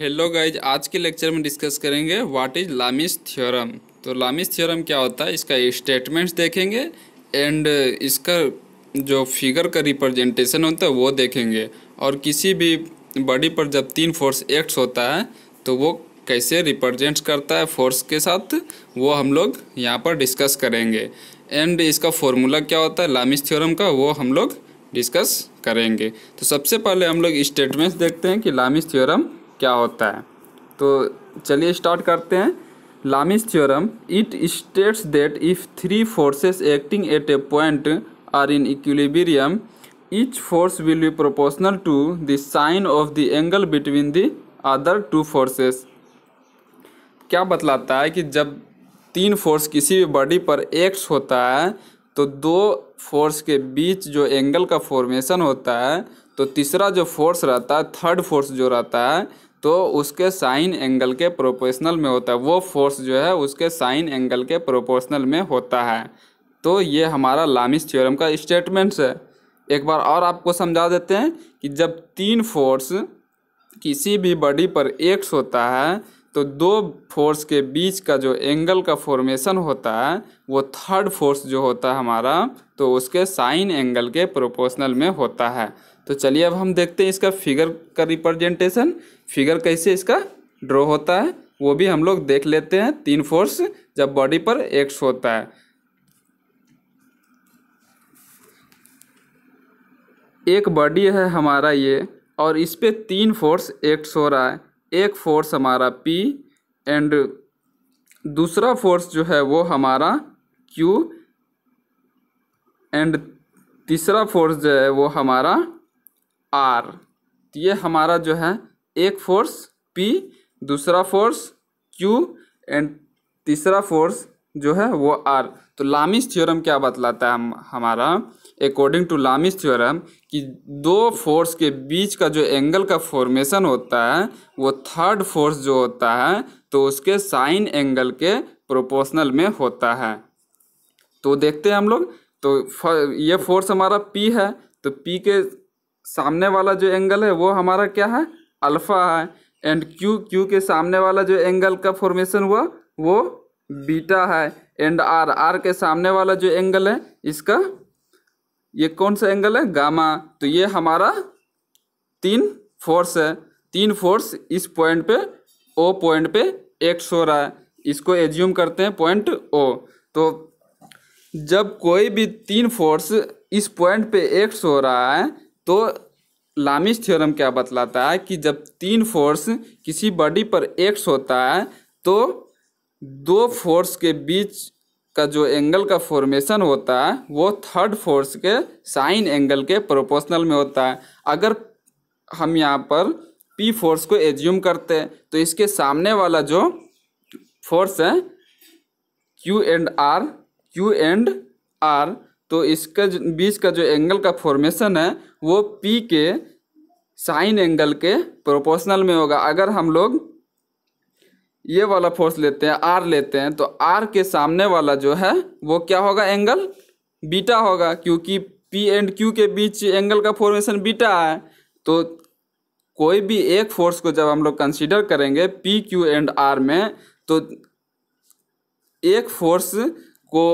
hello guys आज के lecture में डिस्कस करेंगे व्हाट इज लामिस थ्योरम तो लामिस थ्योरम क्या होता है इसका स्टेटमेंट्स देखेंगे एंड इसका जो फिगर का रिप्रेजेंटेशन होता है वो देखेंगे और किसी भी बॉडी पर जब तीन फोर्स एक्ट्स होता है तो वो कैसे रिप्रेजेंट करता है फोर्स के साथ वो हम लोग यहाँ पर डिस्कस करेंगे एंड इसका फॉर्मूला क्या होता है लामिस थ्योरम का वो हम लोग डिस्कस करेंगे तो सबसे पहले हम लोग स्टेटमेंट्स देखते हैं कि लामिस थ्योरम क्या होता है तो चलिए स्टार्ट करते हैं Lami's theorem it states that if three forces acting at a point are in equilibrium each force will be proportional to the sine of the angle between the other two forces क्या बतलाता है कि जब तीन force किसी भी body पर x होता है तो दो फोर्स के बीच जो एंगल का फॉर्मेशन होता है तो तीसरा जो फोर्स रहता है थर्ड फोर्स जो रहता है तो उसके साइन एंगल के प्रोपोर्शनल में होता है वो फोर्स जो है उसके साइन एंगल के प्रोपोर्शनल में होता है तो ये हमारा लामिस थ्योरम का स्टेटमेंट्स है एक बार और आपको समझा देते हैं कि जब तीन फोर्स किसी भी बॉडी पर एक्स होता है तो दो फोर्स के बीच का जो एंगल का फॉर्मेशन होता है वो थर्ड फोर्स जो होता है हमारा तो उसके साइन एंगल के प्रोपोर्शनल में होता है तो चलिए अब हम देखते हैं इसका फिगर का रिप्रेजेंटेशन फिगर कैसे इसका ड्रॉ होता है वो भी हम लोग देख लेते हैं तीन फोर्स जब बॉडी पर एक्स होता है एक बॉडी है हमारा ये और इस पर तीन फोर्स एक्स हो रहा है एक फोर्स हमारा पी एंड दूसरा फोर्स जो है वो हमारा क्यू एंड तीसरा फोर्स जो है वो हमारा आर तो ये हमारा जो है एक फोर्स पी दूसरा फोर्स क्यू एंड तीसरा फोर्स जो है वो आर तो लामिस थ्योरम क्या बतलाता है हम हमारा अकॉर्डिंग टू लामिस थ्योरम कि दो फोर्स के बीच का जो एंगल का फॉर्मेशन होता है वो थर्ड फोर्स जो होता है तो उसके साइन एंगल के प्रोपोर्शनल में होता है तो देखते हैं हम लोग तो ये फोर्स हमारा पी है तो पी के सामने वाला जो एंगल है वो हमारा क्या है अल्फ़ा है एंड क्यू क्यू के सामने वाला जो एंगल का फॉर्मेशन हुआ वो बीटा है एंड आर आर के सामने वाला जो एंगल है इसका ये कौन सा एंगल है गामा तो ये हमारा तीन फोर्स है तीन फोर्स इस पॉइंट पे ओ पॉइंट पे एक्स हो रहा है इसको एज्यूम करते हैं पॉइंट ओ तो जब कोई भी तीन फोर्स इस पॉइंट पे एक्स हो रहा है तो लामिश थ्योरम क्या बतलाता है कि जब तीन फोर्स किसी बॉडी पर एक्स होता है तो दो फोर्स के बीच का जो एंगल का फॉर्मेशन होता है वो थर्ड फोर्स के साइन एंगल के प्रोपोर्शनल में होता है अगर हम यहाँ पर पी फोर्स को एज्यूम करते हैं तो इसके सामने वाला जो फोर्स है Q and R Q and R तो इसका बीच का जो एंगल का फॉर्मेशन है वो पी के साइन एंगल के प्रोपोर्शनल में होगा अगर हम लोग ये वाला फोर्स लेते हैं आर लेते हैं तो आर के सामने वाला जो है वो क्या होगा एंगल बीटा होगा क्योंकि पी एंड क्यू के बीच एंगल का फॉर्मेशन बीटा है तो कोई भी एक फोर्स को जब हम लोग कंसीडर करेंगे पी क्यू एंड आर में तो एक फोर्स को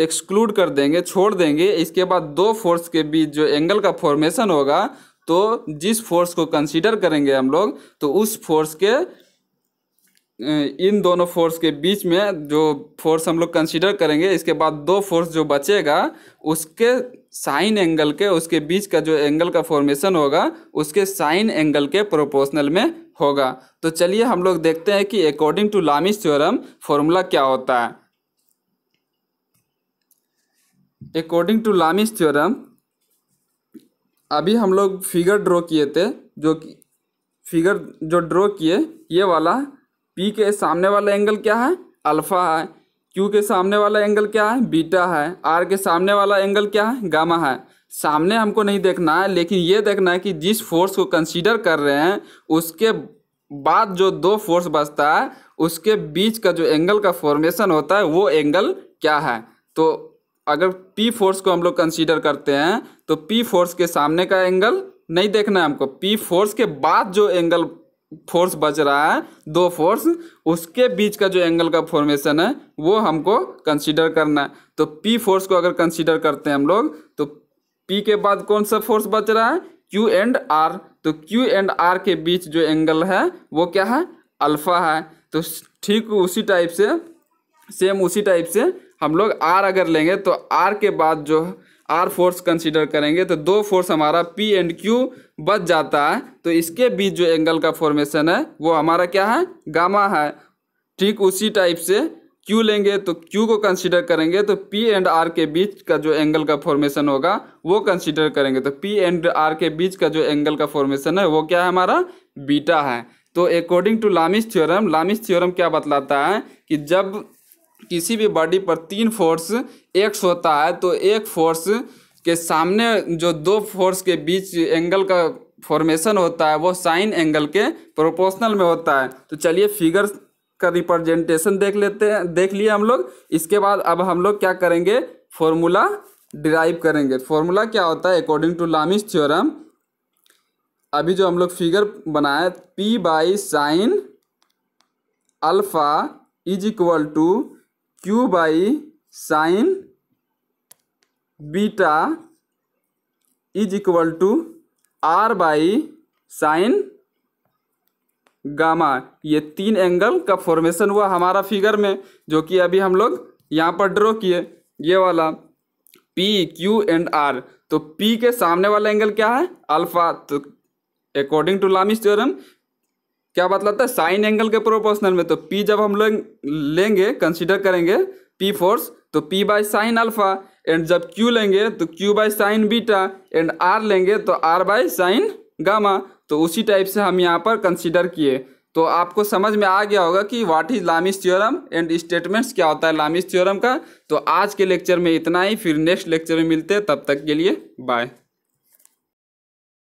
एक्सक्लूड कर देंगे छोड़ देंगे इसके बाद दो फोर्स के बीच जो एंगल का फॉर्मेशन होगा तो जिस फोर्स को कंसीडर करेंगे हम लोग तो उस फोर्स के इन दोनों फोर्स के बीच में जो फोर्स हम लोग कंसीडर करेंगे इसके बाद दो फोर्स जो बचेगा उसके साइन एंगल के उसके बीच का जो एंगल का फॉर्मेशन होगा उसके साइन एंगल के प्रोपोर्शनल में होगा तो चलिए हम लोग देखते हैं कि according to Lami's theorem formula क्या होता है अकॉर्डिंग टू लामिस थ्योरम अभी हम लोग फिगर ड्रॉ किए थे जो कि फिगर जो ड्रॉ किए ये वाला पी के सामने वाला एंगल क्या है अल्फ़ा है क्यू के सामने वाला एंगल क्या है बीटा है आर के सामने वाला एंगल क्या है गामा है सामने हमको नहीं देखना है लेकिन ये देखना है कि जिस फोर्स को कंसीडर कर रहे हैं उसके बाद जो दो फोर्स बचता है उसके बीच का जो एंगल का फॉर्मेशन होता है वो एंगल क्या है तो अगर पी फोर्स को हम लोग कंसीडर करते हैं तो पी फोर्स के सामने का एंगल नहीं देखना है हमको पी फोर्स के बाद जो एंगल फोर्स बच रहा है दो फोर्स उसके बीच का जो एंगल का फॉर्मेशन है वो हमको कंसीडर करना है तो पी फोर्स को अगर कंसीडर करते हैं हम लोग तो पी के बाद कौन सा फोर्स बच रहा है क्यू एंड आर तो क्यू एंड आर के बीच जो एंगल है वो क्या है अल्फा है तो ठीक उसी टाइप से सेम उसी टाइप से हम लोग आर अगर लेंगे तो आर के बाद जो आर फोर्स कंसीडर करेंगे तो दो फोर्स हमारा पी एंड क्यू बच जाता है तो इसके बीच जो एंगल का फॉर्मेशन है वो हमारा क्या है गामा है ठीक उसी टाइप से क्यू लेंगे तो क्यू को कंसीडर करेंगे तो पी एंड आर के बीच का जो एंगल का फॉर्मेशन होगा वो कंसीडर करेंगे तो पी एंड आर के बीच का जो एंगल का फॉर्मेशन है वो क्या है हमारा बीटा है तो according to Lami's theorem Lami's theorem क्या बतलाता है कि जब किसी भी बॉडी पर तीन फोर्स एक्स होता है तो एक फोर्स के सामने जो दो फोर्स के बीच एंगल का फॉर्मेशन होता है वो साइन एंगल के प्रोपोर्शनल में होता है तो चलिए फिगर का रिप्रेजेंटेशन देख लेते हैं देख लिए हम लोग इसके बाद अब हम लोग क्या करेंगे फॉर्मूला डिराइव करेंगे फॉर्मूला क्या होता है अकॉर्डिंग टू लामिस थ्योरम अभी जो हम लोग फिगर बनाए P by sine alpha is equal to Q by sine beta is equal to R by sine gamma ये तीन एंगल का फॉर्मेशन हुआ हमारा फिगर में जो कि अभी हम लोग यहाँ पर ड्रॉ किए ये वाला पी क्यू एंड आर तो पी के सामने वाला एंगल क्या है अल्फा तो अकॉर्डिंग टू लामिस थ्योरम क्या बतलाता है साइन एंगल के प्रोपोर्शनल में तो पी जब हम लोग लेंगे कंसिडर करेंगे पी फोर्स तो P by sine alpha and जब क्यू लेंगे तो Q by sine beta and R लेंगे तो आर बाई साइन गामा तो उसी टाइप से हम यहाँ पर कंसिडर किए तो आपको समझ में आ गया होगा कि what is Lami's theorem and statements क्या होता है लामिस थ्योरम का तो आज के लेक्चर में इतना ही फिर नेक्स्ट लेक्चर में मिलते हैं तब तक के लिए बाय